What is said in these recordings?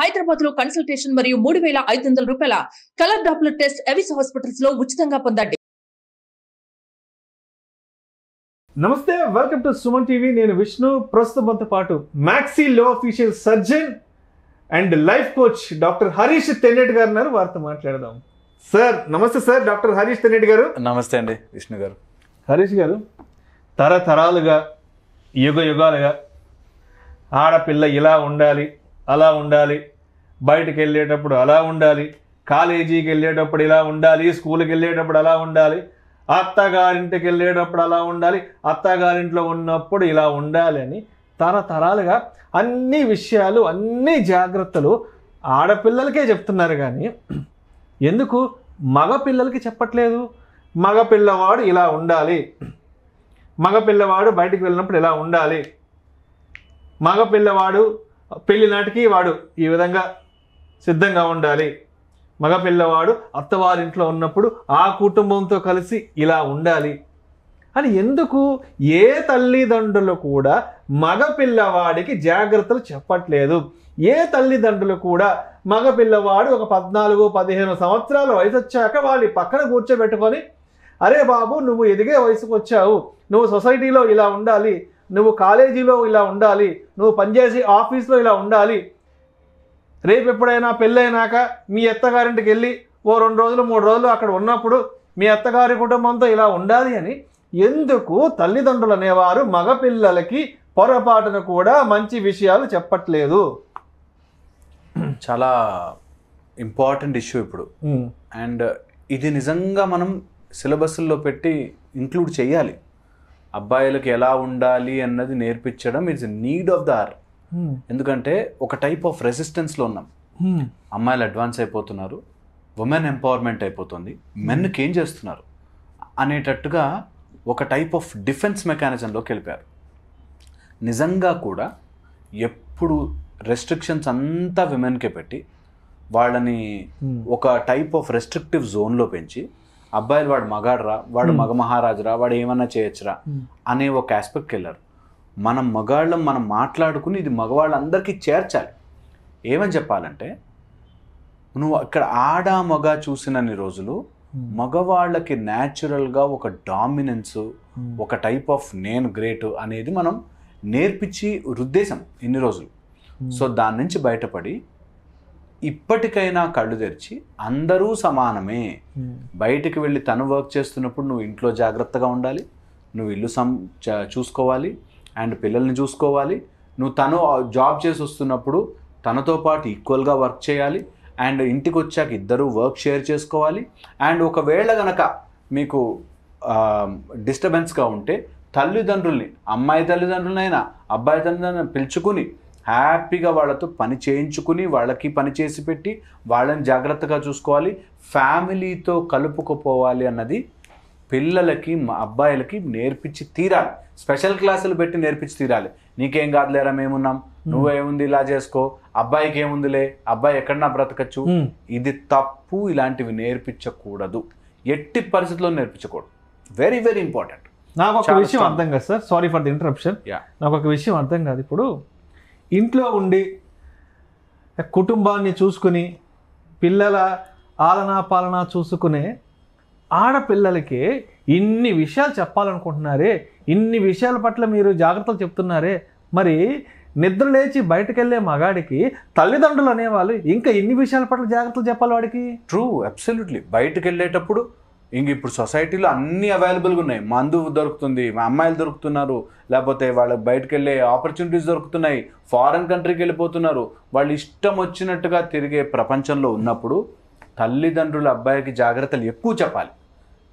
హైదరాబాద్ లో కన్సల్టేషన్ మరియు మూడు వేల ఐదు వందల రూపాయల colour doppler test Avis hospitals లో ఉచితంగా పొందండి నమస్తే వెల్కమ్ టు సుమన్ టీవీ నేను విష్ణు ప్రస్తుతంతో పాటు maxillofacial surgeon and life coach doctor Harish Tennet గారు ఉన్నారు వారితో మాట్లాడదాం సార్ నమస్తే సార్ డాక్టర్ హరీష్ తెన్నెట్ గారు నమస్తే అండి విష్ణు గారు హరీష్ గారు తరతరాలుగా యుగ యుగాలుగా ఆడపిల్ల ఇలా ఉండాలి అలా ఉండాలి బయటకు వెళ్ళేటప్పుడు అలా ఉండాలి కాలేజీకి వెళ్ళేటప్పుడు ఇలా ఉండాలి స్కూల్కి వెళ్ళేటప్పుడు అలా ఉండాలి అత్తగారింటికి వెళ్ళేటప్పుడు అలా ఉండాలి అత్తగారింట్లో ఉన్నప్పుడు ఇలా ఉండాలి అని తరతరాలుగా అన్ని విషయాలు అన్ని జాగ్రత్తలు ఆడపిల్లలకే చెప్తున్నారు కానీ ఎందుకు మగపిల్లలకి చెప్పట్లేదు మగపిల్లవాడు ఇలా ఉండాలి మగపిల్లవాడు బయటికి వెళ్ళినప్పుడు ఇలా ఉండాలి మగపిల్లవాడు పెళ్లి నాటికి వాడు ఈ విధంగా సిద్ధంగా ఉండాలి మగపిల్లవాడు అత్తవారింట్లో ఉన్నప్పుడు ఆ కుటుంబంతో కలిసి ఇలా ఉండాలి అని ఎందుకు ఏ తల్లిదండ్రులు కూడా మగపిల్లవాడికి జాగ్రత్తలు చెప్పట్లేదు ఏ తల్లిదండ్రులు కూడా మగపిల్లవాడు ఒక పద్నాలుగు పదిహేను సంవత్సరాల వయసు వచ్చాక వాళ్ళు పక్కన కూర్చోబెట్టుకొని అరే బాబు నువ్వు ఎదిగే వయసుకు వచ్చావు నువ్వు సొసైటీలో ఇలా ఉండాలి నువ్వు కాలేజీలో ఇలా ఉండాలి నువ్వు పనిచేసి ఆఫీస్లో ఇలా ఉండాలి రేపు ఎప్పుడైనా పెళ్ళైనాక మీ అత్తగారింటికి వెళ్ళి ఓ రెండు రోజులు మూడు రోజులు అక్కడ ఉన్నప్పుడు మీ అత్తగారి కుటుంబంతో ఇలా ఉండాలి అని ఎందుకు తల్లిదండ్రులు అనేవారు మగపిల్లలకి పొరపాటును కూడా మంచి విషయాలు చెప్పట్లేదు చాలా ఇంపార్టెంట్ ఇష్యూ ఇప్పుడు అండ్ ఇది నిజంగా మనం సిలబస్లో పెట్టి ఇంక్లూడ్ చేయాలి అబ్బాయిలకు ఎలా ఉండాలి అన్నది నేర్పించడం it's need of the hour ఎందుకంటే ఒక టైప్ ఆఫ్ రెసిస్టెన్స్లో ఉన్నాం hmm. అమ్మాయిలు అడ్వాన్స్ అయిపోతున్నారు ఉమెన్ ఎంపవర్మెంట్ అయిపోతుంది మెన్కి hmm. ఏం చేస్తున్నారు అనేటట్టుగా ఒక టైప్ ఆఫ్ డిఫెన్స్ మెకానిజంలోకి వెళ్ళిపోయారు నిజంగా కూడా ఎప్పుడు రెస్ట్రిక్షన్స్ అంతా విమెన్కే పెట్టి వాళ్ళని hmm. ఒక టైప్ ఆఫ్ రెస్ట్రిక్టివ్ జోన్లో పెంచి అబ్బాయిలు వాడు మగాడ్రా వాడు మగ మహారాజురా వాడు ఏమన్నా చేయొచ్చురా అనే ఒక ఆస్పెక్ట్కి వెళ్ళారు మనం మగాళ్ళం మనం మాట్లాడుకుని ఇది మగవాళ్ళందరికీ చేర్చాలి ఏమని చెప్పాలంటే నువ్వు అక్కడ ఆడ మగ చూసినన్ని రోజులు మగవాళ్ళకి న్యాచురల్గా ఒక డామినెన్స్ ఒక టైప్ ఆఫ్ నేను గ్రేట్ అనేది మనం నేర్పించి ఉద్దేశం ఇన్ని రోజులు సో దాని నుంచి బయటపడి ఇప్పటికైనా కళ్ళు తెరిచి అందరూ సమానమే బయటికి వెళ్ళి తను వర్క్ చేస్తున్నప్పుడు నువ్వు ఇంట్లో జాగ్రత్తగా ఉండాలి నువ్వు ఇల్లు సం చూసుకోవాలి అండ్ పిల్లల్ని చూసుకోవాలి నువ్వు తను జాబ్ చేసి వస్తున్నప్పుడు తనతో పాటు ఈక్వల్గా వర్క్ చేయాలి అండ్ ఇంటికి వచ్చాక ఇద్దరు వర్క్ షేర్ చేసుకోవాలి అండ్ ఒకవేళ గనక మీకు డిస్టర్బెన్స్గా ఉంటే తల్లిదండ్రుల్ని అమ్మాయి తల్లిదండ్రులైనా అబ్బాయి తల్లిదండ్రులను పిలుచుకుని హ్యాపీగా వాళ్ళతో పని చేయించుకుని వాళ్ళకి పని చేసి పెట్టి వాళ్ళని జాగ్రత్తగా చూసుకోవాలి ఫ్యామిలీతో కలుపుకుపోవాలి అన్నది పిల్లలకి మా అబ్బాయిలకి నేర్పించి తీరాలి స్పెషల్ క్లాసులు పెట్టి నేర్పించి తీరాలి నీకేం కాదులేరా మేమున్నాం నువ్వేముంది ఇలా చేసుకో అబ్బాయికి ఏముందిలే అబ్బాయి ఎక్కడన్నా బ్రతకచ్చు ఇది తప్పు ఇలాంటివి నేర్పించకూడదు ఎట్టి పరిస్థితుల్లో నేర్పించకూడదు వెరీ వెరీ ఇంపార్టెంట్ నాకు ఒక విషయం అర్థం కాదు sir sorry for the interruption నాకు ఒక విషయం అర్థం కాదు ఇప్పుడు ఇంట్లో ఉండి కుటుంబాన్ని చూసుకుని పిల్లల ఆలనా పాలన చూసుకునే ఆడపిల్లలకి ఇన్ని విషయాలు చెప్పాలనుకుంటున్నారే ఇన్ని విషయాల పట్ల మీరు జాగ్రత్తలు చెప్తున్నారే మరి నిద్ర లేచి బయటకు వెళ్ళే మగాడికి తల్లిదండ్రులు అనేవాళ్ళు ఇంకా ఇన్ని విషయాల పట్ల జాగ్రత్తలు చెప్పాలి వాడికి ట్రూ అబ్సల్యూట్లీ బయటకు వెళ్ళేటప్పుడు ఇంక ఇప్పుడు సొసైటీలో అన్నీ అవైలబుల్గా ఉన్నాయి మందు దొరుకుతుంది మా అమ్మాయిలు దొరుకుతున్నారు లేకపోతే వాళ్ళకి బయటకు వెళ్ళే ఆపర్చునిటీస్ దొరుకుతున్నాయి ఫారెన్ కంట్రీకి వెళ్ళిపోతున్నారు వాళ్ళు ఇష్టం వచ్చినట్టుగా తిరిగే ప్రపంచంలో ఉన్నప్పుడు తల్లిదండ్రుల అబ్బాయికి జాగ్రత్తలు ఎక్కువ చెప్పాలి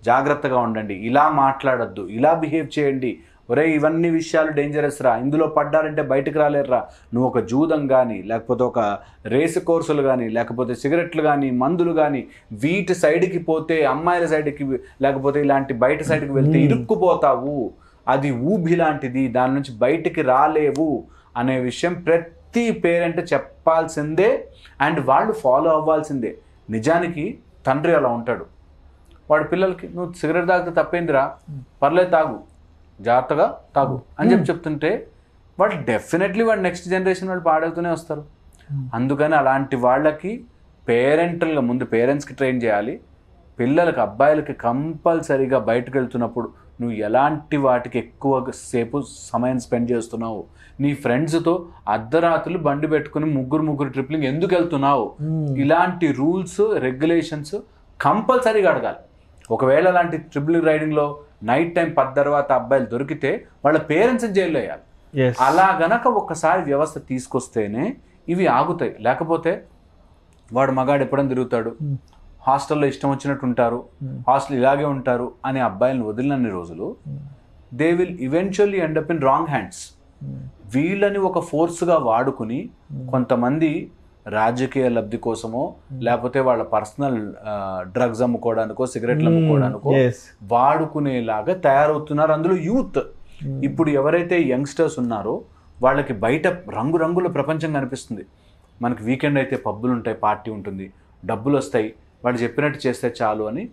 జాగ్రత్తగా ఉండండి ఇలా మాట్లాడద్దు ఇలా బిహేవ్ చేయండి ఒరే ఇవన్నీ విషయాలు డేంజరస్ రా ఇందులో పడ్డారంటే బయటకు రాలేరురా నువ్వు ఒక జూదం కానీ లేకపోతే ఒక రేసు కోర్సులు కానీ లేకపోతే సిగరెట్లు కానీ మందులు కానీ వీటి సైడ్కి పోతే అమ్మాయిల సైడ్కి లేకపోతే ఇలాంటి బయట సైడ్కి వెళ్తే ఇరుక్కుపోతావు అది ఊబి లాంటిది దాని నుంచి బయటికి రాలేవు అనే విషయం ప్రతి పేరెంట్ చెప్పాల్సిందే అండ్ వాళ్ళు ఫాలో అవ్వాల్సిందే నిజానికి తండ్రి అలా ఉంటాడు వాడు పిల్లలకి నువ్వు సిగరెట్ తాగితే తప్పేందిరా పర్లేదు తాగు జాగ్రత్తగా తాగు అని చెప్పి చెప్తుంటే వాళ్ళు డెఫినెట్లీ వాడు నెక్స్ట్ జనరేషన్ వాళ్ళు పాడవుతూనే వస్తారు అందుకని అలాంటి వాళ్ళకి పేరెంట్లుగా ముందు పేరెంట్స్కి ట్రైన్ చేయాలి పిల్లలకి అబ్బాయిలకి కంపల్సరీగా బయటకు వెళ్తున్నప్పుడు నువ్వు ఎలాంటి వాటికి ఎక్కువ సేపు సమయం స్పెండ్ చేస్తున్నావు నీ ఫ్రెండ్స్తో అర్ధరాత్రులు బండి పెట్టుకుని ముగ్గురు ముగ్గురు ట్రిప్లింగ్ ఎందుకు వెళ్తున్నావు ఇలాంటి రూల్స్ రెగ్యులేషన్స్ కంపల్సరీగా అడగాలి ఒకవేళ అలాంటి ట్రిపుల్ రైడింగ్లో నైట్ టైం పది తర్వాత అబ్బాయిలు దొరికితే వాళ్ళ పేరెంట్స్ జైల్లో వేయాలి అలా గనక ఒక్కసారి వ్యవస్థ తీసుకొస్తేనే ఇవి ఆగుతాయి లేకపోతే వాడు మగాడు ఎప్పుడైనా తిరుగుతాడు hmm. హాస్టల్లో ఇష్టం వచ్చినట్టు ఉంటారు hmm. హాస్టల్ ఇలాగే ఉంటారు అనే అబ్బాయిలను వదిలినన్ని రోజులు hmm. They will eventually end up in wrong hands వీళ్ళని ఒక ఫోర్స్గా వాడుకుని కొంతమంది రాజకీయ లబ్ధి కోసమో hmm. లేకపోతే వాళ్ళ పర్సనల్ డ్రగ్స్ అమ్ముకోవడానికో సిగరెట్లు hmm. అమ్ముకోవడానికో వాడుకునేలాగా తయారవుతున్నారు అందులో యూత్ hmm. ఇప్పుడు ఎవరైతే యంగ్స్టర్స్ ఉన్నారో వాళ్ళకి బయట రంగురంగుల ప్రపంచం కనిపిస్తుంది మనకి వీకెండ్ అయితే పబ్బులు ఉంటాయి పార్టీ ఉంటుంది డబ్బులు వస్తాయి వాళ్ళు చెప్పినట్టు చేస్తే చాలు అని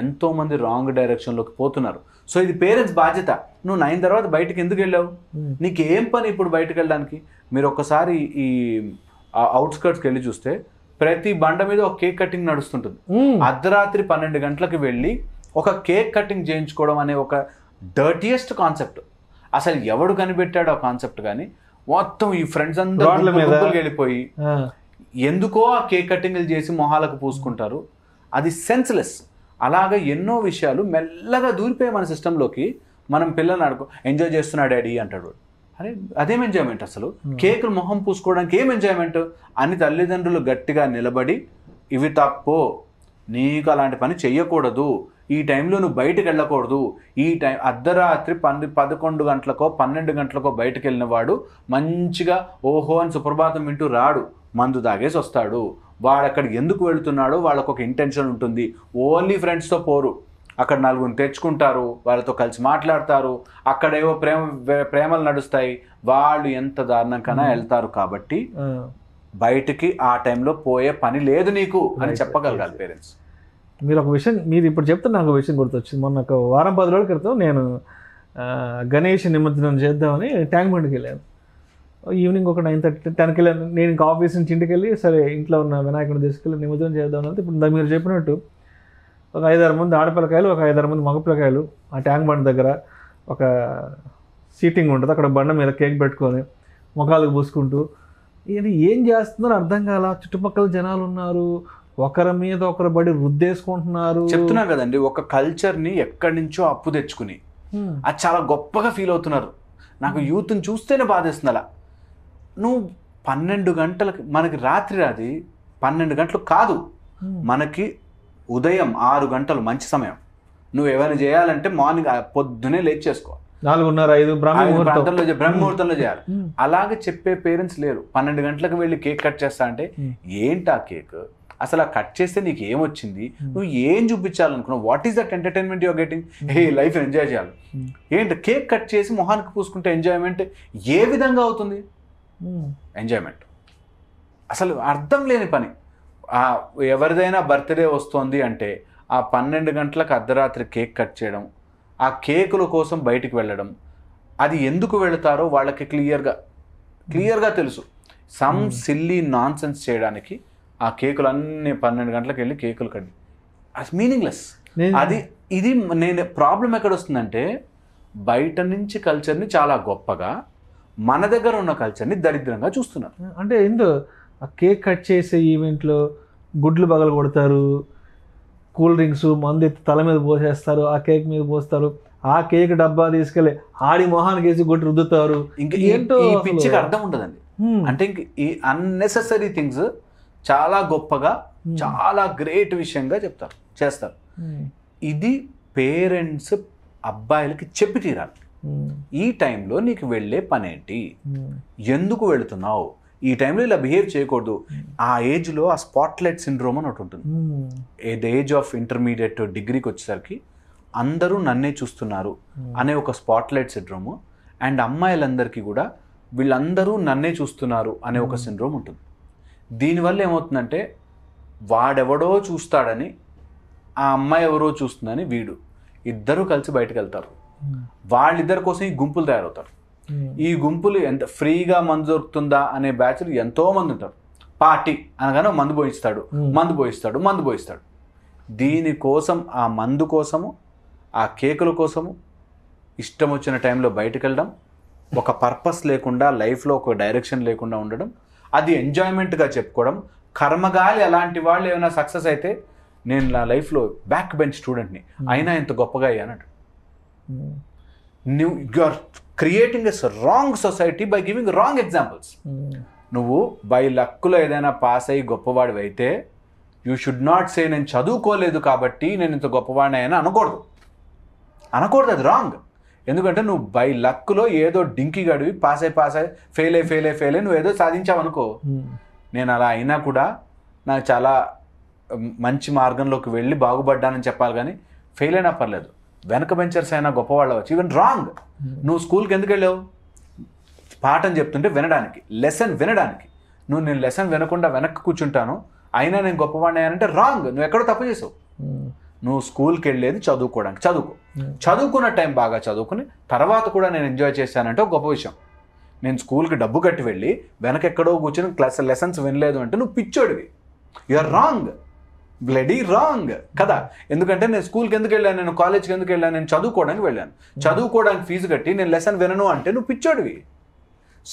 ఎంతోమంది రాంగ్ డైరెక్షన్లోకి పోతున్నారు సో ఇది పేరెంట్స్ బాధ్యత నువ్వు నైన్ తర్వాత బయటకు ఎందుకు వెళ్ళావు నీకు ఏం పని ఇప్పుడు బయటకు వెళ్ళడానికి మీరు ఒక్కసారి ఈ ఆ అవుట్స్కర్ట్స్కి వెళ్ళి చూస్తే ప్రతి బండ మీద ఒక కేక్ కటింగ్ నడుస్తుంటుంది అర్ధరాత్రి పన్నెండు గంటలకు వెళ్ళి ఒక కేక్ కటింగ్ చేయించుకోవడం అనే ఒక డర్టియెస్ట్ కాన్సెప్ట్ అసలు ఎవడు కనిపెట్టాడు ఆ కాన్సెప్ట్ కానీ మొత్తం ఈ ఫ్రెండ్స్ అందరూ వెళ్ళిపోయి ఎందుకో ఆ కేక్ కటింగ్లు చేసి మొహాలకు పూసుకుంటారు అది సెన్స్లెస్ అలాగే ఎన్నో విషయాలు మెల్లగా దూరిపోయాయి మన సిస్టంలోకి మనం పిల్లల్ని ఆడుకో ఎంజాయ్ చేస్తున్నా డాడీ అంటాడు అరే అదేం ఎంజాయ్మెంట్ అసలు hmm. కేకులు మొహం పూసుకోవడానికి ఏం ఎంజాయ్మెంట్ అని తల్లిదండ్రులు గట్టిగా నిలబడి ఇవి తప్పు నీకు అలాంటి పని చెయ్యకూడదు ఈ టైంలో నువ్వు బయటకు వెళ్ళకూడదు ఈ టైం అర్ధరాత్రి పన్ను పదకొండు గంటలకో పన్నెండు గంటలకో బయటకు వెళ్ళిన వాడు మంచిగా ఓహో అని సుప్రభాతం వింటూ రాడు మందు తాగేసి వస్తాడు వాడు అక్కడికి ఎందుకు వెళుతున్నాడో వాళ్ళకొక ఇంటెన్షన్ ఉంటుంది ఓన్లీ ఫ్రెండ్స్తో పోరు అక్కడ నలుగురిని తెచ్చుకుంటారు వాళ్ళతో కలిసి మాట్లాడతారు అక్కడేవో ప్రేమ ప్రేమలు నడుస్తాయి వాళ్ళు ఎంత దారుణంకైనా వెళ్తారు కాబట్టి బయటికి ఆ టైంలో పోయే పని లేదు నీకు అని చెప్పగలగాలి పేరెంట్స్ మీరు ఒక విషయం మీరు ఇప్పుడు చెప్తే నాకు విషయం గుర్తొచ్చింది మొన్న ఒక వారం పది రోజుల క్రితం నేను గణేష్ నిమజ్జనం చేద్దామని ట్యాంక్ బండ్కి వెళ్ళాను ఈవినింగ్ ఒక నైన్ థర్టీ టెన్కి వెళ్ళాను నేను ఇంకా ఆఫీస్ నుంచి ఇంటికి వెళ్ళి సరే ఇంట్లో ఉన్న వినాయకుడిని తీసుకెళ్ళి నిమజ్జనం చేద్దామని అంటే ఇప్పుడు మీరు చెప్పినట్టు ఒక ఐదారు మంది ఆడపిల్లకాయలు ఒక ఐదారు మంది మగపిల్లకాయలు ఆ ట్యాంక్ బండ్ దగ్గర ఒక సీటింగ్ ఉంటుంది అక్కడ బండ మీద కేక్ పెట్టుకొని ముఖాలకు పూసుకుంటూ ఇది ఏం చేస్తుందో అర్థం కాల చుట్టుపక్కల జనాలు ఉన్నారు ఒకరి మీద ఒకరు బడి వృద్ధేసుకుంటున్నారు చెప్తున్నా కదండి ఒక కల్చర్ని ఎక్కడి నుంచో అప్పు తెచ్చుకుని అది చాలా గొప్పగా ఫీల్ అవుతున్నారు నాకు యూత్ని చూస్తేనే బాధేస్తుంది అలా నువ్వు పన్నెండు గంటలకు మనకి రాత్రి అది పన్నెండు గంటలు కాదు మనకి ఉదయం ఆరు గంటలు మంచి సమయం నువ్వు ఏమైనా చేయాలంటే మార్నింగ్ పొద్దునే లేట్ చేసుకో నాలుగున్నర ఐదు బ్రహ్మముహూర్తంలో బ్రహ్మముహూర్తంలో చేయాలి అలాగే చెప్పే పేరెంట్స్ లేరు పన్నెండు గంటలకు వెళ్ళి కేక్ కట్ చేస్తా అంటే ఏంటి ఆ కేక్ అసలు ఆ కట్ చేస్తే నీకు ఏమొచ్చింది నువ్వు ఏం చూపించాలనుకున్నావు what is that entertainment your getting hey life enjoy చేయాలి ఏంటి కేక్ కట్ చేసి మొహానికి పూసుకుంటే ఎంజాయ్మెంట్ ఏ విధంగా అవుతుంది ఎంజాయ్మెంట్ అసలు అర్థం లేని పని ఆ ఎవరిదైనా బర్త్డే వస్తుంది అంటే ఆ పన్నెండు గంటలకు అర్ధరాత్రి కేక్ కట్ చేయడం ఆ కేకుల కోసం బయటికి వెళ్ళడం అది ఎందుకు వెళతారో వాళ్ళకి క్లియర్గా క్లియర్గా తెలుసు సమ్ సిల్లీ నాన్ సెన్స్ చేయడానికి ఆ కేకులు అన్ని పన్నెండు గంటలకు వెళ్ళి కేకులు కట్టి అది మీనింగ్లెస్ అది ఇది నేను ప్రాబ్లం ఎక్కడ వస్తుందంటే బయట నుంచి కల్చర్ని చాలా గొప్పగా మన దగ్గర ఉన్న కల్చర్ని దరిద్రంగా చూస్తున్నారు అంటే ఏందో ఆ కేక్ కట్ చేసే ఈవెంట్లో గుడ్లు పగలు కొడతారు కూల్ డ్రింక్స్ మందు ఎత్తి తల మీద పోసేస్తారు ఆ కేక్ మీద పోస్తారు ఆ కేక్ డబ్బా తీసుకెళ్ళి ఆడి మొహానికి వేసి కొట్టి రుద్దుతారు ఇంకా ఏంటో పిచ్చికి అర్థం ఉండదండి అంటే ఇంక ఈ అన్నెసెసరీ థింగ్స్ చాలా గొప్పగా చాలా గ్రేట్ విషయంగా చెప్తారు చేస్తారు ఇది పేరెంట్స్ అబ్బాయిలకి చెప్పి తీరాలి ఈ టైంలో నీకు వెళ్ళే పనేంటి ఎందుకు వెళుతున్నావు ఈ టైంలో ఇలా బిహేవ్ చేయకూడదు ఆ ఏజ్లో ఆ స్పాట్లైట్ సిండ్రోమ్ అని ఒకటి ఉంటుంది ద ఏజ్ ఆఫ్ ఇంటర్మీడియట్ డిగ్రీకి వచ్చేసరికి అందరూ నన్నే చూస్తున్నారు hmm. అనే ఒక స్పాట్లైట్ సిండ్రోము అండ్ అమ్మాయిలందరికీ కూడా వీళ్ళందరూ నన్నే చూస్తున్నారు అనే ఒక hmm. సిండ్రోమ్ ఉంటుంది దీనివల్ల ఏమవుతుందంటే వాడెవడో చూస్తాడని ఆ అమ్మాయి ఎవరో చూస్తుందని వీడు ఇద్దరూ కలిసి బయటకు వెళ్తారు hmm. వాళ్ళిద్దరి కోసం ఈ గుంపులు తయారవుతారు ఈ గుంపులు ఎంత ఫ్రీగా మందు దొరుకుతుందా అనే బ్యాచ్లు ఎంతో మంది ఉంటారు పార్టీ అనగానే మందు పోయిస్తాడు మందు పోయిస్తాడు మందు పోయిస్తాడు దీనికోసం ఆ మందు కోసము ఆ కేకుల కోసము ఇష్టం వచ్చిన టైంలో బయటకు వెళ్ళడం ఒక పర్పస్ లేకుండా లైఫ్లో ఒక డైరెక్షన్ లేకుండా ఉండడం అది ఎంజాయ్మెంట్గా చెప్పుకోవడం కర్మగాలి అలాంటి వాళ్ళు ఏమైనా సక్సెస్ అయితే నేను నా లైఫ్లో బ్యాక్ బెంచ్ స్టూడెంట్ని అయినా ఇంత గొప్పగా అయ్యానంట new you are creating as wrong society by giving wrong examples నువ్వు బై లక్కులో ఏదైనా పాస్ అయ్యి గొప్పవాడివి అయితే యూ షుడ్ నాట్ సే నేను చదువుకోలేదు కాబట్టి నేను ఇంత గొప్పవాడిని అయినా అనకూడదు అనకూడదు అది రాంగ్ ఎందుకంటే నువ్వు బై లక్లో ఏదో డింకి గడివి పాస్ అయి పాస్ అయి ఫెయిల్ అయి ఫెయిల్ అయి ఫెయిల్ అయి నువ్వు ఏదో సాధించావనుకో నేను అలా అయినా కూడా నాకు చాలా మంచి మార్గంలోకి వెళ్ళి బాగుపడ్డానని చెప్పాలి కానీ ఫెయిల్ అయినా పర్లేదు వెనక బెంచర్స్ అయినా గొప్పవాళ్ళు అవ్వచ్చు ఈవెన్ రాంగ్ నువ్వు స్కూల్కి ఎందుకు వెళ్ళావు పాఠం చెప్తుంటే వినడానికి లెసన్ వినడానికి నువ్వు నేను లెసన్ వినకుండా వెనక్కి కూర్చుంటాను అయినా నేను గొప్పవాడిని అంటే రాంగ్ నువ్వు ఎక్కడో తప్పు చేసావు నువ్వు స్కూల్కి వెళ్ళేది చదువుకోవడానికి చదువుకో చదువుకున్న టైం బాగా చదువుకుని తర్వాత కూడా నేను ఎంజాయ్ చేశానంటే ఒక గొప్ప విషయం నేను స్కూల్కి డబ్బు కట్టి వెళ్ళి వెనక ఎక్కడో కూర్చొని క్లాస్ లెసన్స్ వినలేదు అంటే నువ్వు పిచ్చోడివి you are wrong bloody wrong కదా ఎందుకంటే నేను స్కూల్కి ఎందుకు వెళ్ళాను నేను కాలేజ్కి ఎందుకు వెళ్ళాను నేను చదువుకోవడానికి వెళ్ళాను చదువుకోవడానికి ఫీజు కట్టి నేను లెసన్ వినను అంటే నువ్వు పిచ్చోడివి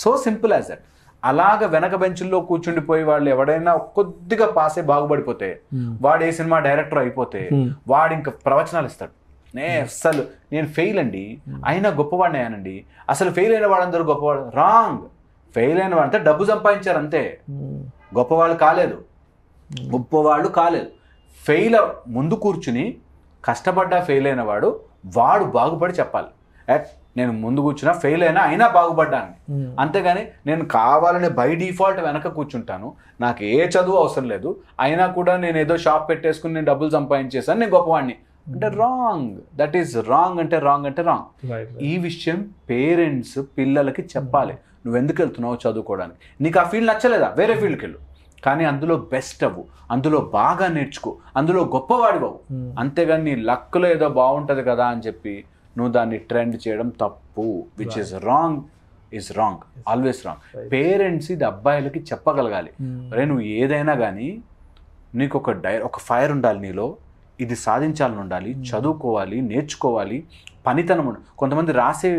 సో సింపుల్ యాజ్ దట్ అలాగ వెనక బెంచ్ల్లో కూర్చుండిపోయి వాళ్ళు ఎవడైనా కొద్దిగా పాసే బాగుపడిపోతే hmm. వాడు ఏ సినిమా డైరెక్టర్ అయిపోతే hmm. వాడు ఇంకా ప్రవచనాలు ఇస్తాడు నే hmm. అసలు నేను ఫెయిల్ అండి అయినా గొప్పవాడిని అయ్యానండి అసలు ఫెయిల్ అయిన వాడందరూ గొప్పవాడు రాంగ్ ఫెయిల్ అయిన వాడంతా డబ్బు సంపాదించారు అంతే గొప్పవాళ్ళు కాలేదు గొప్పవాళ్ళు కాలేదు ఫెయిల్ ముందు కూర్చుని కష్టపడ్డా ఫెయిల్ అయిన వాడు వాడు బాగుపడి చెప్పాలి నేను ముందు కూర్చున్నా ఫెయిల్ అయినా అయినా బాగుపడ్డాను hmm. అంతేగాని నేను కావాలని బై డిఫాల్ట్ వెనక కూర్చుంటాను నాకు ఏ చదువు అవసరం లేదు అయినా కూడా నేను ఏదో షాప్ పెట్టేసుకుని నేను డబ్బులు సంపాదించేసాను నేను గొప్పవాడిని అంటే hmm. Wrong that is wrong అంటే రాంగ్ అంటే రాంగ్ ఈ విషయం పేరెంట్స్ పిల్లలకి చెప్పాలి hmm. నువ్వు ఎందుకు వెళ్తున్నావు చదువుకోవడానికి నీకు ఆ ఫీల్డ్ నచ్చలేదా వేరే ఫీల్డ్కి వెళ్ళు కానీ అందులో బెస్ట్ అవ్వు అందులో బాగా నేర్చుకో అందులో గొప్పవాడివవు అంతేగాని నీ లక్లో ఏదో బాగుంటుంది కదా అని చెప్పి నువ్వు దాన్ని ట్రెండ్ చేయడం తప్పు which is wrong is wrong always wrong parents ఇది అబ్బాయిలకి చెప్పగలగాలి అరే నువ్వు ఏదైనా కానీ నీకు ఒక డై ఒక ఫైర్ ఉండాలి నీలో ఇది సాధించాలని ఉండాలి చదువుకోవాలి నేర్చుకోవాలి పనితనం కొంతమంది రాసే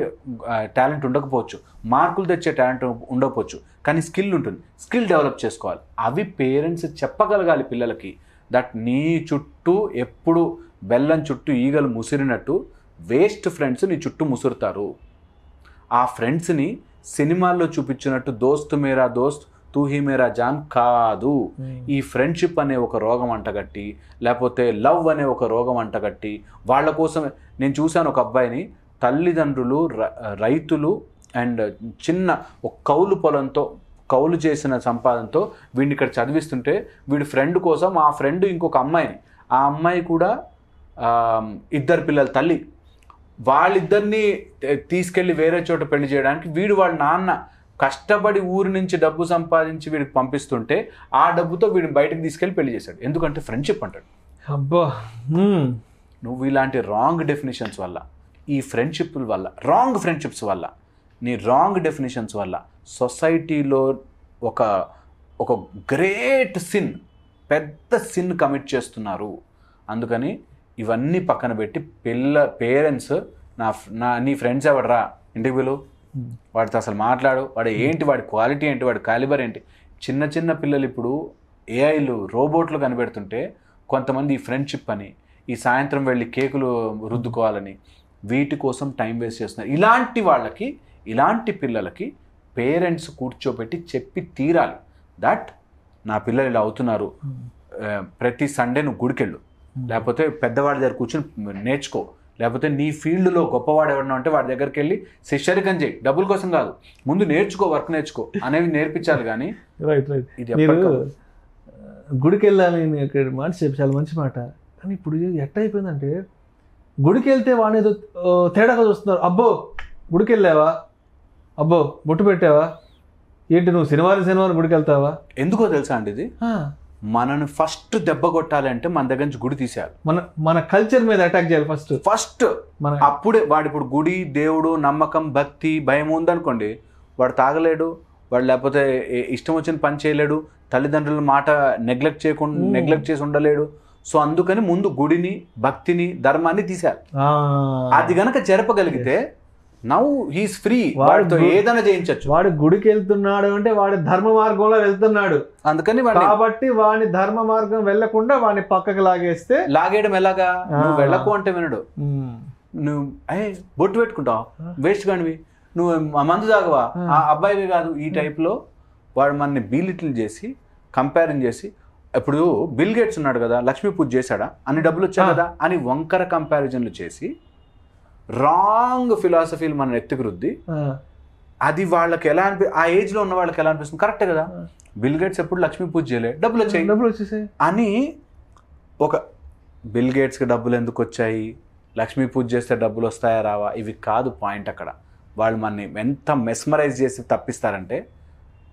టాలెంట్ ఉండకపోవచ్చు మార్కులు తెచ్చే టాలెంట్ ఉండకపోవచ్చు కానీ స్కిల్ ఉంటుంది స్కిల్ డెవలప్ చేసుకోవాలి అవి పేరెంట్స్ చెప్పగలగాలి పిల్లలకి దట్ నీ చుట్టూ ఎప్పుడు బెల్లం చుట్టూ ఈగలు ముసిరినట్టు వేస్ట్ ఫ్రెండ్స్ నీ చుట్టూ ముసురుతారు ఆ ఫ్రెండ్స్ని సినిమాల్లో చూపించినట్టు దోస్త్ మేరా దోస్త్ తూహి మేరా జాన్ కాదు hmm. ఈ ఫ్రెండ్షిప్ అనే ఒక రోగం అంటగట్టి లేకపోతే లవ్ అనే ఒక రోగం అంటగట్టి వాళ్ళ కోసం నేను చూశాను ఒక అబ్బాయిని తల్లిదండ్రులు రైతులు అండ్ చిన్న ఒక కౌలు పొలంతో కౌలు చేసిన సంపాదనతో వీడిని ఇక్కడ చదివిస్తుంటే వీడి ఫ్రెండ్ కోసం ఆ ఫ్రెండ్ ఇంకొక అమ్మాయిని ఆ అమ్మాయి కూడా ఇద్దరు పిల్లల తల్లి వాళ్ళిద్దరిని తీసుకెళ్ళి వేరే చోట పెళ్లి చేయడానికి వీడు వాళ్ళ నాన్న కష్టపడి ఊరి నుంచి డబ్బు సంపాదించి వీడికి పంపిస్తుంటే ఆ డబ్బుతో వీడిని బయటకు తీసుకెళ్ళి పెళ్లి చేశాడు ఎందుకంటే ఫ్రెండ్షిప్ అంటాడు అబ్బా నువ్వు ఇలాంటి రాంగ్ డెఫినేషన్స్ వల్ల ఈ ఫ్రెండ్షిప్ వల్ల రాంగ్ ఫ్రెండ్షిప్స్ వల్ల నీ రాంగ్ డెఫినేషన్స్ వల్ల సొసైటీలో ఒక ఒక గ్రేట్ సిన్ పెద్ద సిన్ కమిట్ చేస్తున్నారు అందుకని ఇవన్నీ పక్కన పెట్టి పిల్ల పేరెంట్స్ నా నా నీ ఫ్రెండ్స్ ఎవడరా ఇంటికి వీళ్ళు వాడితో అసలు మాట్లాడు వాడు ఏంటి వాడి క్వాలిటీ ఏంటి వాడి కాలిబర్ ఏంటి చిన్న చిన్న పిల్లలు ఇప్పుడు ఏఐలు రోబోట్లు కనిపెడుతుంటే కొంతమంది ఈ ఫ్రెండ్షిప్ అని ఈ సాయంత్రం వెళ్ళి కేకులు రుద్దుకోవాలని వీటి కోసం టైం వేస్ట్ చేస్తున్నారు ఇలాంటి వాళ్ళకి ఇలాంటి పిల్లలకి పేరెంట్స్ కూర్చోబెట్టి చెప్పి తీరాలి దట్ నా పిల్లలు ఇలా అవుతున్నారు hmm. ప్రతి సండే నువ్వు గుడికెళ్ళు hmm. లేకపోతే పెద్దవాళ్ళ దగ్గర కూర్చొని నేర్చుకో లేకపోతే నీ ఫీల్డ్లో గొప్పవాడు ఎవరన్నా ఉంటే వాడి దగ్గరికి వెళ్ళి శిష్యరికం చేయి డబ్బుల కోసం కాదు ముందు నేర్చుకో వర్క్ నేర్చుకో అనేవి నేర్పించాలి కానీ రైట్ రైట్ ఇది గుడికి వెళ్ళాలి మాట చెప్పి చాలా మంచి మాట కానీ ఇప్పుడు ఎట్ట అయిపోయిందంటే గుడికి వెళ్తే వాడు ఏదో తేడాగా చూస్తున్నారు అబ్బో గుడికి వెళ్ళావా అబ్బో బొట్టు పెట్టావా ఏంటి నువ్వు శనివారం శనివారం గుడికి వెళ్తావా ఎందుకో తెలుసా అండి ఇది మనను ఫస్ట్ దెబ్బ కొట్టాలంటే మన దగ్గర నుంచి గుడి తీసేయాలి మన మన కల్చర్ మీద అటాక్ చేయాలి ఫస్ట్ ఫస్ట్ మన అప్పుడే వాడు ఇప్పుడు గుడి దేవుడు నమ్మకం భక్తి భయం ఉందనుకోండి వాడు తాగలేడు వాడు లేకపోతే ఇష్టం వచ్చిన పని చేయలేడు తల్లిదండ్రుల మాట నెగ్లెక్ట్ చేయకుండా నెగ్లెక్ట్ చేసి ఉండలేడు సో అందుకని ముందు గుడిని భక్తిని ధర్మాన్ని తీశారు అది గనక జరపగలిగితే నౌ హీస్ ఫ్రీ వాడితో ఏదైనా చేయించవచ్చు వాడు గుడికి వెళ్తున్నాడు అంటే వాడి ధర్మ మార్గంలో వెళ్తున్నాడు అందుకని కాబట్టి వాడి ధర్మ మార్గం వెళ్లకుండా వాడిని పక్కకు లాగేస్తే లాగేయడం ఎలాగా నువ్వు వెళ్ళకు అంటే వినడు నువ్వు ఏ బొట్టు పెట్టుకుంటావు వేస్ట్ కానివి నువ్వు మందు తాగవా ఆ అబ్బాయివి కాదు ఈ టైప్లో వాడు మనని బీలిటిల్ చేసి కంపారిజన్ చేసి ఇప్పుడు బిల్ గేట్స్ ఉన్నాడు కదా లక్ష్మీ పూజ చేశాడా అన్ని డబ్బులు వచ్చా కదా అని వంకర కంపారిజన్లు చేసి రాంగ్ ఫిలాసఫీలు మనం ఎత్తుకురుద్ది అది వాళ్ళకి ఎలా అనిపి ఆ ఏజ్ లో ఉన్న వాళ్ళకి ఎలా అనిపిస్తుంది కరెక్ట్ కదా బిల్ గేట్స్ ఎప్పుడు లక్ష్మీ పూజ చేయలే డబ్బులు వచ్చాయి డబ్బులు వచ్చేసాయి అని ఒక బిల్ గేట్స్కి డబ్బులు ఎందుకు వచ్చాయి లక్ష్మీ పూజ చేస్తే డబ్బులు వస్తాయా రావా ఇవి కాదు పాయింట్ అక్కడ వాళ్ళు మనని ఎంత మెస్మరైజ్ చేసి తప్పిస్తారంటే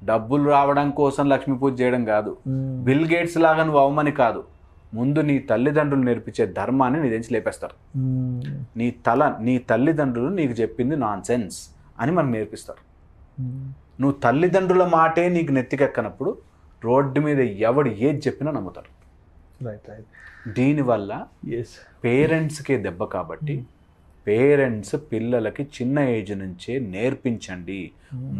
డబ్బులు రావడం కోసం లక్ష్మీ పూజ చేయడం కాదు బిల్ గేట్స్ లాగా నువ్వు అవమని కాదు ముందు నీ తల్లిదండ్రులు నేర్పించే ధర్మాన్ని నీ దించి లేపేస్తారు నీ తల నీ తల్లిదండ్రులు నీకు చెప్పింది నాన్ సెన్స్ అని మనకు నేర్పిస్తారు నువ్వు తల్లిదండ్రుల మాటే నీకు నెత్తికెక్కనప్పుడు రోడ్డు మీద ఎవడు ఏది చెప్పినా నమ్ముతారు దీనివల్ల పేరెంట్స్కే దెబ్బ కాబట్టి పేరెంట్స్ పిల్లలకి చిన్న ఏజ్ నుంచే నేర్పించండి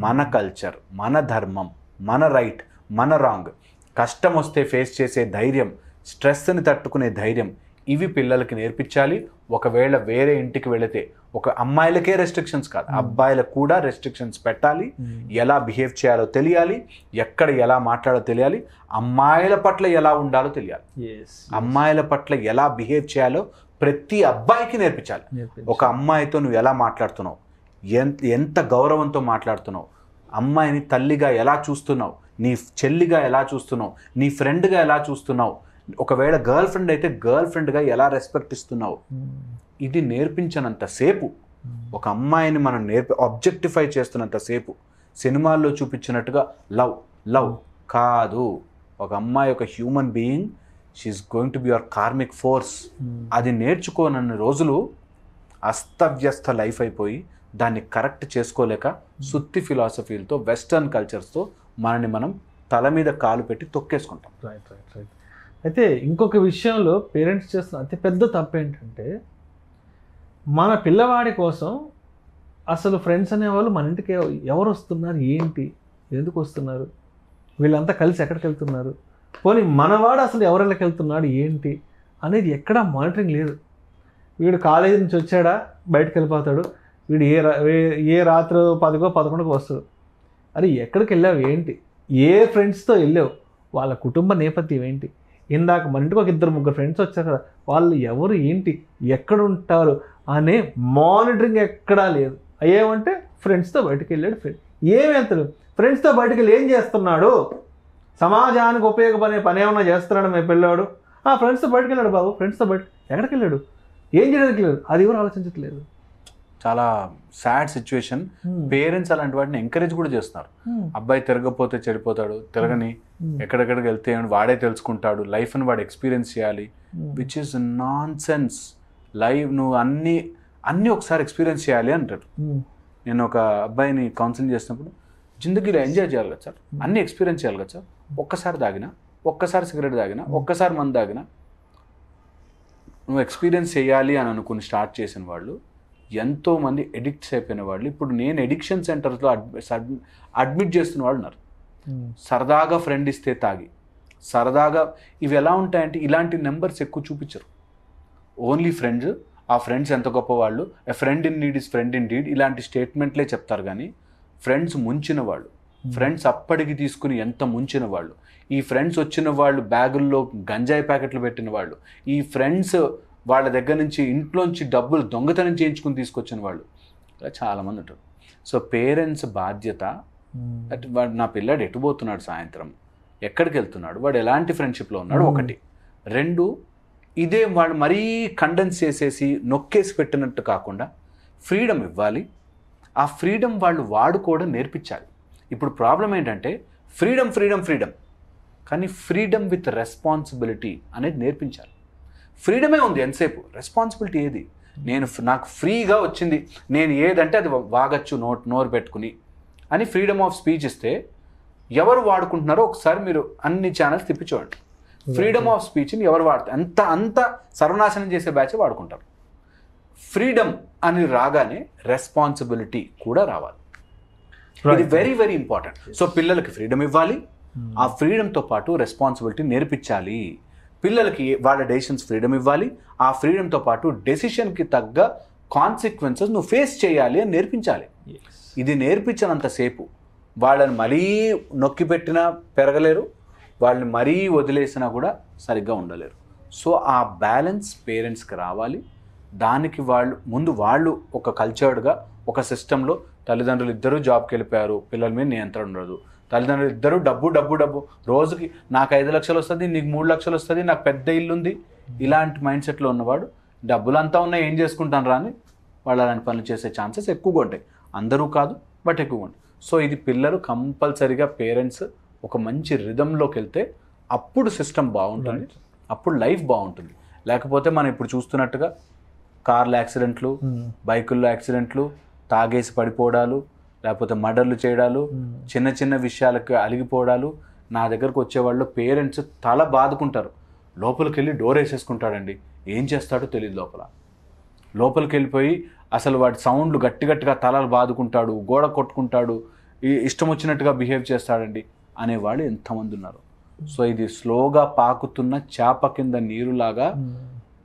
మన కల్చర్ మన ధర్మం మన రైట్ మన రాంగ్ కష్టం వస్తే ఫేస్ చేసే ధైర్యం స్ట్రెస్ని తట్టుకునే ధైర్యం ఇవి పిల్లలకి నేర్పించాలి ఒకవేళ వేరే ఇంటికి వెళితే ఒక అమ్మాయిలకే రెస్ట్రిక్షన్స్ కాదు hmm. అబ్బాయిలకు కూడా రెస్ట్రిక్షన్స్ పెట్టాలి hmm. ఎలా బిహేవ్ చేయాలో తెలియాలి ఎక్కడ ఎలా మాట్లాడాలో తెలియాలి అమ్మాయిల పట్ల ఎలా ఉండాలో తెలియాలి అమ్మాయిల పట్ల ఎలా బిహేవ్ చేయాలో ప్రతి అబ్బాయికి నేర్పించాలి ఒక అమ్మాయితో నువ్వు ఎలా మాట్లాడుతున్నావు ఎంత ఎంత గౌరవంతో మాట్లాడుతున్నావు అమ్మాయిని తల్లిగా ఎలా చూస్తున్నావు నీ చెల్లిగా ఎలా చూస్తున్నావు నీ ఫ్రెండ్గా ఎలా చూస్తున్నావు ఒకవేళ గర్ల్ ఫ్రెండ్ అయితే గర్ల్ ఫ్రెండ్గా ఎలా రెస్పెక్ట్ ఇస్తున్నావు ఇది నేర్పించినంత సేపు ఒక అమ్మాయిని మనం నేర్పి ఆబ్జెక్టిఫై చేస్తున్నంత సేపు సినిమాల్లో చూపించినట్టుగా లవ్ లవ్ కాదు ఒక అమ్మాయి ఒక human being she is going to be your karmic force అది నేర్చుకోనన్న రోజులు అస్తవ్యస్త లైఫ్ అయిపోయి దాన్ని కరెక్ట్ చేసుకోలేక సుత్తి ఫిలాసఫీలతో వెస్టర్న్ కల్చర్స్తో మనని మనం తల మీద కాలు పెట్టి తొక్కేసుకుంటాం రైట్ రైట్ రైట్ అయితే ఇంకొక విషయంలో పేరెంట్స్ చేస్తున్న అతిపెద్ద తప్పు ఏంటంటే మన పిల్లవాడి కోసం అసలు ఫ్రెండ్స్ అనేవాళ్ళు మన ఇంటికి ఎవరు వస్తున్నారు ఏంటి ఎందుకు వస్తున్నారు వీళ్ళంతా కలిసి ఎక్కడికి వెళ్తున్నారు పోనీ మనవాడు అసలు ఎవరెళ్ళకి వెళ్తున్నాడు ఏంటి అనేది ఎక్కడా మానిటరింగ్ లేదు వీడు కాలేజీ నుంచి వచ్చాడా బయటకు వెళ్ళిపోతాడు వీడు ఏ ఏ రాత్రి పదికో పదకొండుకో వస్తాడు అరే ఎక్కడికి వెళ్ళావు ఏంటి ఏ ఫ్రెండ్స్తో వెళ్ళావు వాళ్ళ కుటుంబ నేపథ్యం ఏంటి ఇందాక మన ఇంటికి ఒక ఇద్దరు ముగ్గురు ఫ్రెండ్స్ వచ్చారు కదా వాళ్ళు ఎవరు ఏంటి ఎక్కడ ఉంటారు అనే మానిటరింగ్ ఎక్కడా లేదు ఏమంటే ఫ్రెండ్స్తో బయటకు వెళ్ళాడు ఫ్రెండ్ ఏం వెళ్తాడు ఫ్రెండ్స్తో బయటకు వెళ్ళి ఏం చేస్తున్నాడు సమాజానికి ఉపయోగపడే పని ఏమైనా చేస్తున్నాడు మీ పిల్లాడు ఆ ఫ్రెండ్స్తో బయటకు వెళ్ళాడు బాబు ఫ్రెండ్స్తో బయట ఎక్కడికి వెళ్ళాడు ఏం చేయడానికి లేదు అది ఎవరు ఆలోచించట్లేదు చాలా సాడ్ సిచ్యువేషన్ hmm. పేరెంట్స్ అలాంటి వాటిని ఎంకరేజ్ కూడా చేస్తున్నారు hmm. అబ్బాయి తిరగకపోతే చెడిపోతాడు తిరగని hmm. ఎక్కడెక్కడికి వెళ్తే వాడే తెలుసుకుంటాడు లైఫ్ అని వాడు ఎక్స్పీరియన్స్ చేయాలి which is nonsense live నువ్వు అన్ని అన్నీ ఒకసారి ఎక్స్పీరియన్స్ చేయాలి అంటాడు నేను ఒక అబ్బాయిని కౌన్సిలింగ్ చేసినప్పుడు జిందగీలో ఎంజాయ్ చేయాలి కదా సార్ అన్నీ ఎక్స్పీరియన్స్ చేయాలి కదా సార్ ఒక్కసారి తాగినా ఒక్కసారి సిగరెట్ తాగినా ఒక్కసారి మందు తాగినా నువ్వు ఎక్స్పీరియన్స్ చేయాలి అని అనుకుని స్టార్ట్ చేసిన వాళ్ళు ఎంతోమంది ఎడిక్ట్స్ అయిపోయిన వాళ్ళు ఇప్పుడు నేను ఎడిక్షన్ సెంటర్స్లో అడ్మిట్ చేస్తున్న వాళ్ళు ఉన్నారు hmm. సరదాగా ఫ్రెండ్ ఇస్తే తాగి సరదాగా ఇవి ఎలా ఉంటాయంటే ఇలాంటి నెంబర్స్ ఎక్కువ చూపించరు ఓన్లీ ఫ్రెండ్స్ ఆ ఫ్రెండ్స్ ఎంత గొప్పవాళ్ళు a friend in need is friend indeed ఇలాంటి స్టేట్మెంట్లే చెప్తారు కానీ ఫ్రెండ్స్ ముంచిన వాళ్ళు ఫ్రెండ్స్ hmm. అప్పటికి తీసుకుని ఎంత ముంచిన వాళ్ళు ఈ ఫ్రెండ్స్ వచ్చిన వాళ్ళు బ్యాగుల్లో గంజాయి ప్యాకెట్లు పెట్టిన వాళ్ళు ఈ ఫ్రెండ్స్ వాళ్ళ దగ్గర నుంచి ఇంట్లోంచి డబ్బులు దొంగతనం చేయించుకుని తీసుకొచ్చిన వాళ్ళు ఇలా చాలామంది ఉంటారు సో పేరెంట్స్ బాధ్యత hmm. వాడు నా పిల్లాడు పోతున్నాడు సాయంత్రం ఎక్కడికి వెళ్తున్నాడు వాడు ఎలాంటి ఫ్రెండ్షిప్లో ఉన్నాడు hmm. ఒకటి రెండు ఇదే వాడు మరీ కండెన్స్ చేసేసి నొక్కేసి పెట్టినట్టు కాకుండా ఫ్రీడమ్ ఇవ్వాలి ఆ ఫ్రీడమ్ వాళ్ళు వాడుకోవడం నేర్పించాలి ఇప్పుడు ప్రాబ్లం ఏంటంటే ఫ్రీడమ్ ఫ్రీడమ్ ఫ్రీడమ్ కానీ ఫ్రీడమ్ విత్ రెస్పాన్సిబిలిటీ అనేది నేర్పించాలి ఫ్రీడమే ఉంది ఎంతసేపు రెస్పాన్సిబిలిటీ ఏది నేను నాకు ఫ్రీగా వచ్చింది నేను ఏదంటే అది వాగచ్చు నోట్ నోరు పెట్టుకుని అని ఫ్రీడమ్ ఆఫ్ స్పీచ్ ఇస్తే ఎవరు వాడుకుంటున్నారో ఒకసారి మీరు అన్ని ఛానల్స్ తిప్పి చూడండి ఫ్రీడమ్ ఆఫ్ స్పీచ్ని ఎవరు వాడతారు అంత అంత సర్వనాశనం చేసే బ్యాచ్ వాడుకుంటారు ఫ్రీడమ్ అని రాగానే రెస్పాన్సిబిలిటీ కూడా రావాలి ఇది వెరీ వెరీ ఇంపార్టెంట్ సో పిల్లలకి ఫ్రీడమ్ ఇవ్వాలి hmm. ఆ ఫ్రీడమ్తో పాటు రెస్పాన్సిబిలిటీ నేర్పించాలి పిల్లలకి వాళ్ళ డెసిషన్స్ ఫ్రీడమ్ ఇవ్వాలి ఆ ఫ్రీడమ్తో పాటు డెసిషన్కి తగ్గ కాన్సిక్వెన్సెస్ నువ్వు ఫేస్ చేయాలి అని నేర్పించాలి ఇది నేర్పించినంతసేపు వాళ్ళని మరీ పెట్టినా పెరగలేరు వాళ్ళని మరీ వదిలేసినా కూడా సరిగ్గా ఉండలేరు సో ఆ బ్యాలెన్స్ పేరెంట్స్కి రావాలి దానికి వాళ్ళు ముందు వాళ్ళు ఒక కల్చర్డ్గా ఒక సిస్టంలో తల్లిదండ్రులు ఇద్దరు జాబ్కి వెళ్ళిపోయారు పిల్లల మీద నియంత్రణ ఉండదు తల్లిదండ్రులు ఇద్దరు డబ్బు డబ్బు డబ్బు రోజుకి నాకు ఐదు లక్షలు వస్తుంది నీకు మూడు లక్షలు వస్తుంది నాకు పెద్ద ఇల్లు ఉంది ఇలాంటి మైండ్ సెట్లో ఉన్నవాడు డబ్బులంతా ఉన్నా ఏం చేసుకుంటాను రాని వాళ్ళు అలాంటి పనులు చేసే ఛాన్సెస్ ఎక్కువగా ఉంటాయి అందరూ కాదు బట్ ఎక్కువగా ఉంటాయి సో ఇది పిల్లలు కంపల్సరీగా పేరెంట్స్ ఒక మంచి రిధంలోకి వెళ్తే అప్పుడు సిస్టమ్ బాగుంటుంది అప్పుడు లైఫ్ బాగుంటుంది లేకపోతే మనం ఇప్పుడు చూస్తున్నట్టుగా కార్ల యాక్సిడెంట్లు hmm. బైకుల్లో యాక్సిడెంట్లు తాగేసి పడిపోవడాలు లేకపోతే మర్డర్లు చేయడాలు చిన్న చిన్న విషయాలకు అలిగిపోవడాలు నా దగ్గరకు వచ్చేవాళ్ళు పేరెంట్స్ తల బాదుకుంటారు లోపలికి వెళ్ళి డోర్ వేసేసుకుంటాడండి ఏం చేస్తాడో తెలియదు లోపల లోపలికి వెళ్ళిపోయి అసలు వాడి సౌండ్లు గట్టి గట్టిగా తలలు బాదుకుంటాడు గోడ కొట్టుకుంటాడు ఇష్టం వచ్చినట్టుగా బిహేవ్ చేస్తాడండి అనేవాళ్ళు ఎంతమంది ఉన్నారు సో ఇది స్లోగా పాకుతున్న చేప కింద నీరులాగా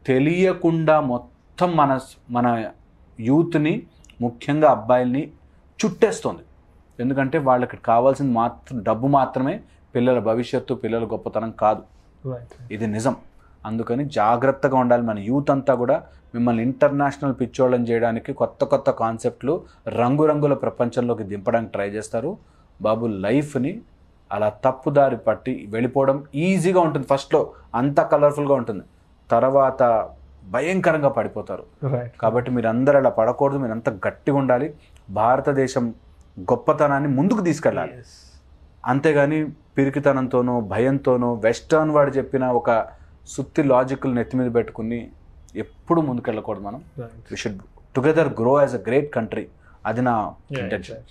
తెలియకుండా మొత్తం మన మన యూత్ని ముఖ్యంగా అబ్బాయిల్ని చుట్టేస్తుంది ఎందుకంటే వాళ్ళకి కావాల్సింది మాత్రం డబ్బు మాత్రమే పిల్లల భవిష్యత్తు పిల్లల గొప్పతనం కాదు ఇది నిజం అందుకని జాగ్రత్తగా ఉండాలి మన యూత్ అంతా కూడా మిమ్మల్ని ఇంటర్నేషనల్ పిచ్చోళ్ళని చేయడానికి కొత్త కొత్త కాన్సెప్ట్లు రంగురంగుల ప్రపంచంలోకి దింపడానికి ట్రై చేస్తారు బాబు లైఫ్ని అలా తప్పుదారి పట్టి వెళ్ళిపోవడం ఈజీగా ఉంటుంది ఫస్ట్లో అంత కలర్ఫుల్గా ఉంటుంది తర్వాత భయంకరంగా పడిపోతారు కాబట్టి మీరు అందరు అలా పడకూడదు మీరు అంత గట్టిగా ఉండాలి భారతదేశం గొప్పతనాన్ని ముందుకు తీసుకెళ్ళాలి అంతేగాని పిరికితనంతోనో భయంతోనో వెస్టర్న్ వాడు చెప్పిన ఒక సుత్తి లాజిక్లు నెత్తి మీద పెట్టుకుని ఎప్పుడు ముందుకెళ్ళకూడదు మనం we should together grow as a great country అది నా intention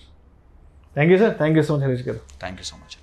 thank you sir thank you so much Harish గారు థ్యాంక్ యూ సో మచ్